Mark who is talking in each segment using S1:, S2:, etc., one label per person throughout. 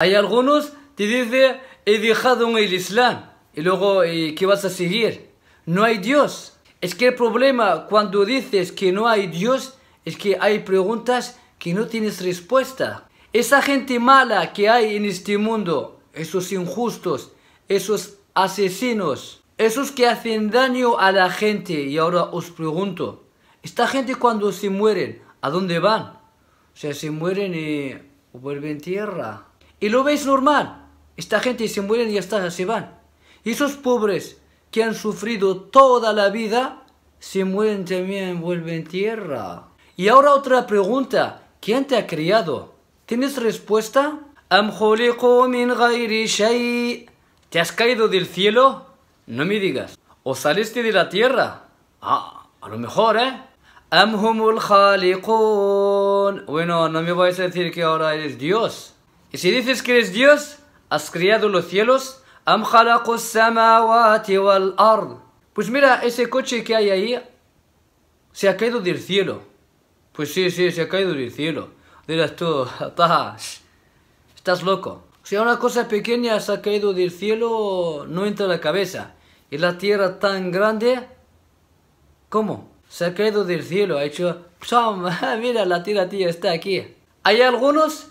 S1: Hay algunos que dicen, he dejado el Islam y luego, eh, ¿qué vas a seguir? No hay Dios. Es que el problema cuando dices que no hay Dios es que hay preguntas que no tienes respuesta. Esa gente mala que hay en este mundo, esos injustos, esos asesinos, esos que hacen daño a la gente. Y ahora os pregunto, ¿esta gente cuando se mueren, a dónde van? O sea, se mueren y eh, vuelven tierra. Y lo veis normal. Esta gente se mueren y ya está, se van. Y esos pobres que han sufrido toda la vida, se mueren también, vuelven tierra. Y ahora otra pregunta. ¿Quién te ha criado? ¿Tienes respuesta? ¿Te has caído del cielo? No me digas. ¿O saliste de la tierra? Ah, a lo mejor, ¿eh? Bueno, no me vais a decir que ahora eres Dios. Y si dices que eres Dios, has criado los cielos, pues mira, ese coche que hay ahí se ha caído del cielo. Pues sí, sí, se ha caído del cielo. Dirás tú, estás loco. Si una cosa pequeña se ha caído del cielo, no entra en la cabeza. Y la tierra tan grande, ¿cómo? Se ha caído del cielo, ha hecho, mira, la tierra tía está aquí. Hay algunos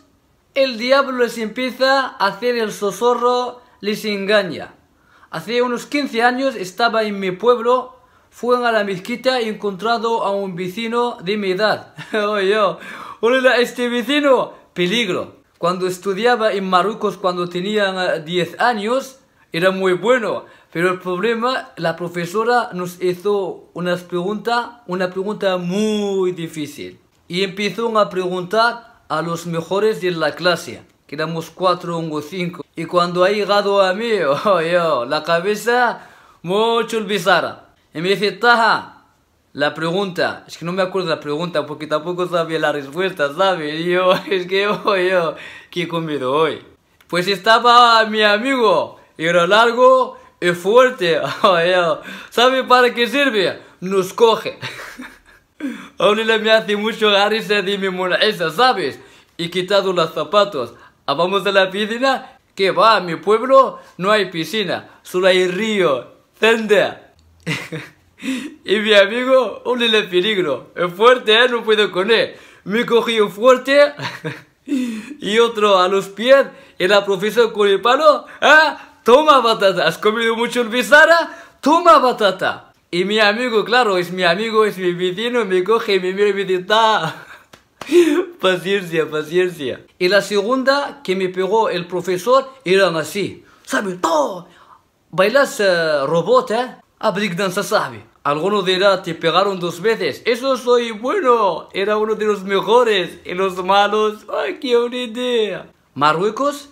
S1: el diablo les empieza a hacer el sosorro, les engaña. Hace unos 15 años estaba en mi pueblo, fui a la mezquita y encontrado a un vecino de mi edad. Oye, oh, hola, este vecino, peligro. Cuando estudiaba en Marruecos cuando tenía 10 años, era muy bueno, pero el problema, la profesora nos hizo una pregunta, una pregunta muy difícil. Y empezó a preguntar a los mejores de la clase. Quedamos cuatro o cinco. Y cuando ha llegado a mí, oh, yo, la cabeza mucho el bizarra. Y me dice, Taja, la pregunta, es que no me acuerdo la pregunta porque tampoco sabía la respuesta, ¿sabes? Y yo, es que, oh, yo, ¿qué he comido hoy? Pues estaba mi amigo, era largo y fuerte, oh, ¿sabe para qué sirve? Nos coge. Aún le me hace mucho de mi moneda, ¿sabes? y quitado los zapatos. vamos de la piscina, que va, a mi pueblo no hay piscina, solo hay río, senda. y mi amigo, un el peligro, es fuerte, ¿eh? no puedo con él. Me cogió fuerte y otro a los pies y la profesora con el palo, ¿Ah? toma batata, has comido mucho el bizarra, toma batata. Y mi amigo, claro, es mi amigo, es mi vecino, me coge y me mira y me paciencia, paciencia. Y la segunda que me pegó el profesor era así. ¿Sabes? Bailas eh, robot, ¿eh? Ah, se sabe Algunos dirán, te pegaron dos veces. Eso soy bueno. Era uno de los mejores. Y los malos, ¡ay, qué buena idea! Marruecos,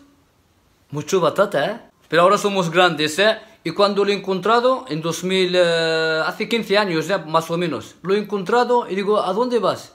S1: mucho batata, ¿eh? Pero ahora somos grandes, ¿eh? Y cuando lo he encontrado, en 2000, eh, hace 15 años, ¿eh? más o menos, lo he encontrado y digo, ¿a dónde vas?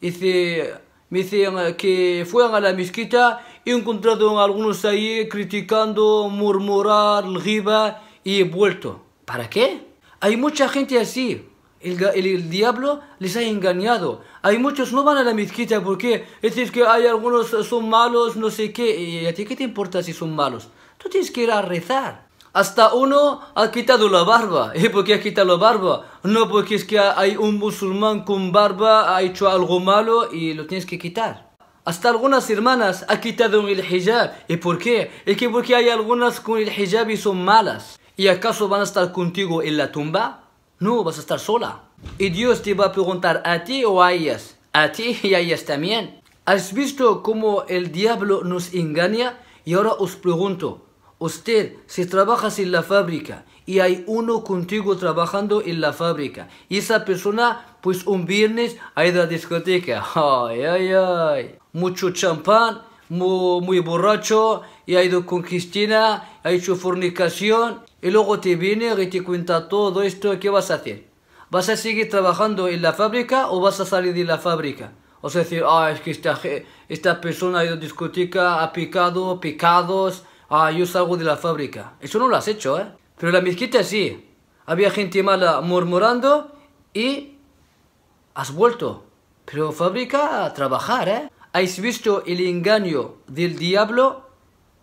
S1: me dicen eh, que fueron a la mezquita y encontrado a algunos ahí criticando, murmurar, riba y vuelto. ¿Para qué? Hay mucha gente así. El, el, diablo les ha engañado. Hay muchos no van a la mezquita porque es que hay algunos eh, son malos, no sé qué. ¿Y a ti qué te importa si son malos? Tú tienes que ir a rezar. Hasta uno ha quitado la barba. ¿Y por qué ha quitado la barba? No, porque es que hay un musulmán con barba, ha hecho algo malo y lo tienes que quitar. Hasta algunas hermanas ha quitado el hijab. ¿Y por qué? Es que porque hay algunas con el hijab y son malas. ¿Y acaso van a estar contigo en la tumba? No, vas a estar sola. Y Dios te va a preguntar a ti o a ellas. A ti y a ellas también. ¿Has visto cómo el diablo nos engaña? Y ahora os pregunto, Usted, si trabajas en la fábrica y hay uno contigo trabajando en la fábrica, y esa persona, pues un viernes ha ido a la discoteca. Ay, ay, ay. Mucho champán, muy, borracho, y ha ido con Cristina, ha hecho fornicación, y luego te viene y te cuenta todo esto. ¿Qué vas a hacer? ¿Vas a seguir trabajando en la fábrica o vas a salir de la fábrica? O sea, decir, ah, es que esta, esta persona ha ido a discoteca, ha picado, picados ah, yo salgo de la fábrica. Eso no lo has hecho, ¿eh? Pero la mezquita sí. Había gente mala murmurando y has vuelto. Pero fábrica a trabajar, ¿eh? ¿Has visto el engaño del diablo?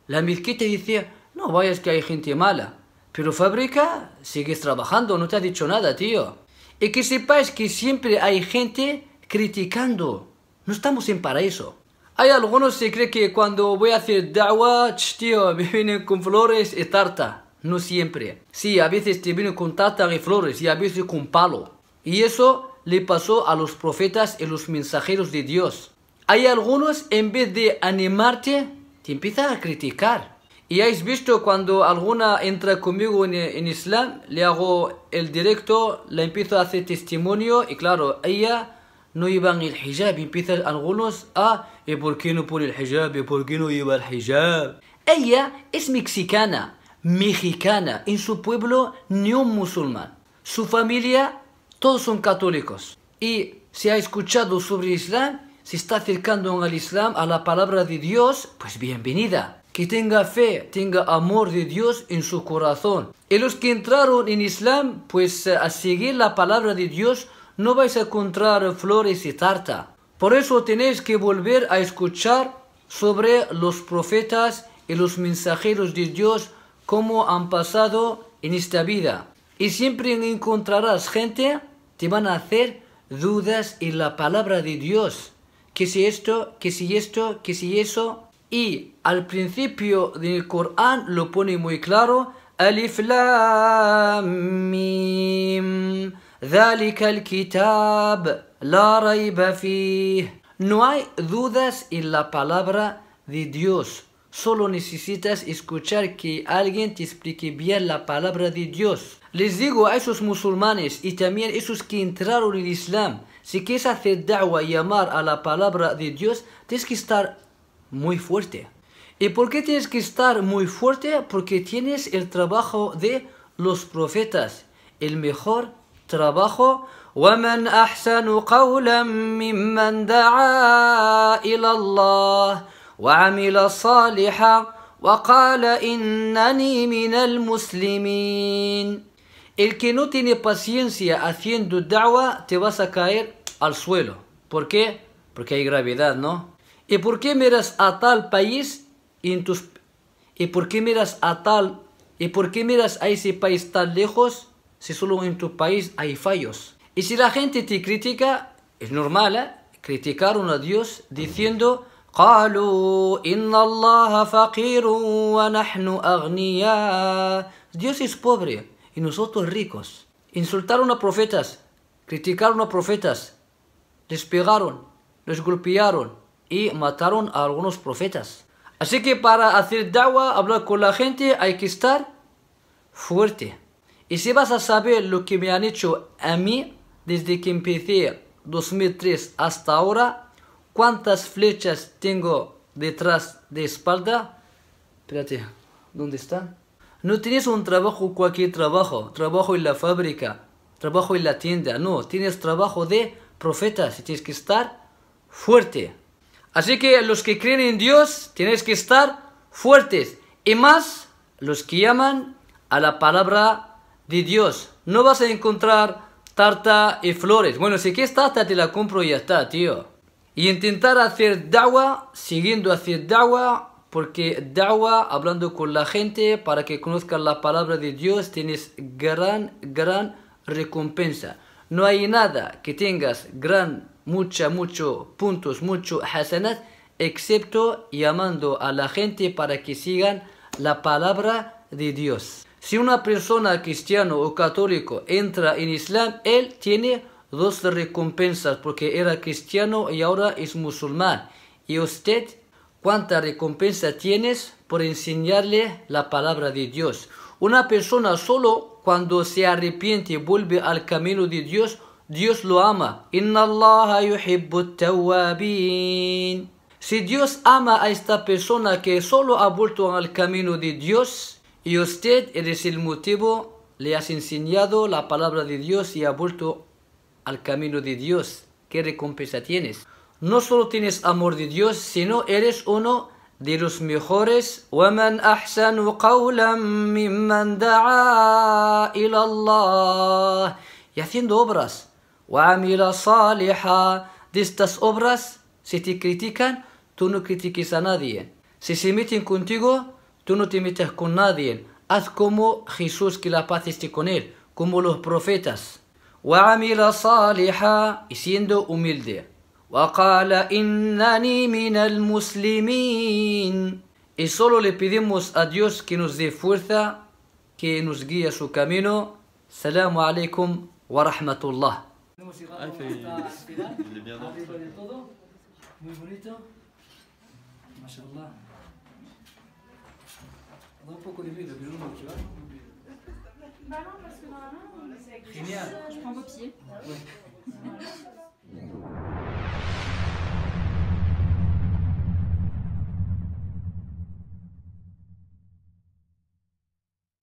S1: La mezquita dice, no vayas que hay gente mala. Pero fábrica, sigues trabajando, no te has dicho nada, tío. Y que sepáis que siempre hay gente criticando. No estamos en paraíso. Hay algunos que creen que cuando voy a hacer da'wah, tío, me vienen con flores y tarta. No siempre. Sí, a veces te vienen con tarta y flores y a veces con palo. Y eso le pasó a los profetas y los mensajeros de Dios. Hay algunos, en vez de animarte, te empiezan a criticar. Y habéis visto cuando alguna entra conmigo en, en Islam, le hago el directo, le empiezo a hacer testimonio y claro, ella no iban el hijab. empiezan algunos a, ah, ¿y por qué no pone el hijab? ¿Y por qué no el hijab? Ella es mexicana, mexicana, en su pueblo ni un musulmán. Su familia, todos son católicos. Y si ha escuchado sobre Islam, se está acercando al Islam, a la palabra de Dios, pues bienvenida. Que tenga fe, tenga amor de Dios en su corazón. Y los que entraron en Islam, pues eh, a seguir la palabra de Dios, no vais a encontrar flores y tarta. Por eso tenéis que volver a escuchar sobre los profetas y los mensajeros de Dios Cómo han pasado en esta vida. Y siempre encontrarás gente te van a hacer dudas en la palabra de Dios. Que si esto, que si esto, que si eso. Y al principio del Corán lo pone muy claro. Alif Lam Mim. ذلك الكتاب No hay dudas en la palabra de Dios. Solo necesitas escuchar que alguien te explique bien la palabra de Dios. Les digo a esos musulmanes y también a esos que entraron en el Islam, si quieres hacer da'wah y llamar a la palabra de Dios, tienes que estar muy fuerte. ¿Y por qué tienes que estar muy fuerte? Porque tienes el trabajo de los profetas, el mejor trabajo. ومن أحسن قولا ممن دعا إلى الله وعمل صالحا وقال إنني من المسلمين El que no tiene paciencia haciendo da'wa te vas a caer al suelo. ¿Por qué? Porque hay gravedad, ¿no? ¿Y por qué miras a tal país y, en tus... ¿Y por qué miras a tal... ¿Y por qué miras a ese país tan lejos si solo en tu país hay fallos. Y si la gente te critica, es normal, ¿eh? criticaron a Dios diciendo, قالوا إن الله فقير ونحن أغنياء Dios es pobre y nosotros ricos. Insultaron a profetas, criticaron a profetas, les pegaron, les golpearon y mataron a algunos profetas. Así que para hacer dawa, hablar con la gente, hay que estar fuerte. Y si vas a saber lo que me han hecho a mí desde que empecé 2003 hasta ahora, cuántas flechas tengo detrás de espalda. Espérate, ¿dónde está? No tienes un trabajo cualquier trabajo, trabajo en la fábrica, trabajo en la tienda, no, tienes trabajo de profeta, si tienes que estar fuerte. Así que los que creen en Dios, tienes que estar fuertes. Y más los que llaman a la palabra de Dios. No vas a encontrar tarta y flores. Bueno, si quieres tarta te la compro y ya está, tío. Y intentar hacer dawa, siguiendo hacer dawa, porque dawa, hablando con la gente para que conozcan la palabra de Dios, tienes gran, gran recompensa. No hay nada que tengas gran, mucha, mucho puntos, mucho hasanat, excepto llamando a la gente para que sigan la palabra de Dios. Si una persona cristiano o católico entra en Islam, él tiene dos recompensas porque era cristiano y ahora es musulmán. ¿Y usted cuánta recompensa tienes por enseñarle la palabra de Dios? Una persona solo cuando se arrepiente y vuelve al camino de Dios, Dios lo ama. Inna Si Dios ama a esta persona que solo ha vuelto al camino de Dios, y usted eres el motivo, le has enseñado la palabra de Dios y ha vuelto al camino de Dios. ¿Qué recompensa tienes? No solo tienes amor de Dios, sino eres uno de los mejores. Y haciendo obras. De estas obras, si te critican, tú no critiques a nadie. Si se meten contigo, Tú no te metas con nadie. Haz como Jesús, que la paz esté con él, como los profetas. Y siendo humilde. Y solo le pedimos a Dios que nos dé fuerza, que nos guíe su camino. Salamu alaykum wa rahmatullah. muy bonito, On voit pas qu'au début, il veut plus donc tu va. Bah non, parce que dans la main, c'est Génial. Euh, Je prends vos pieds. Ouais.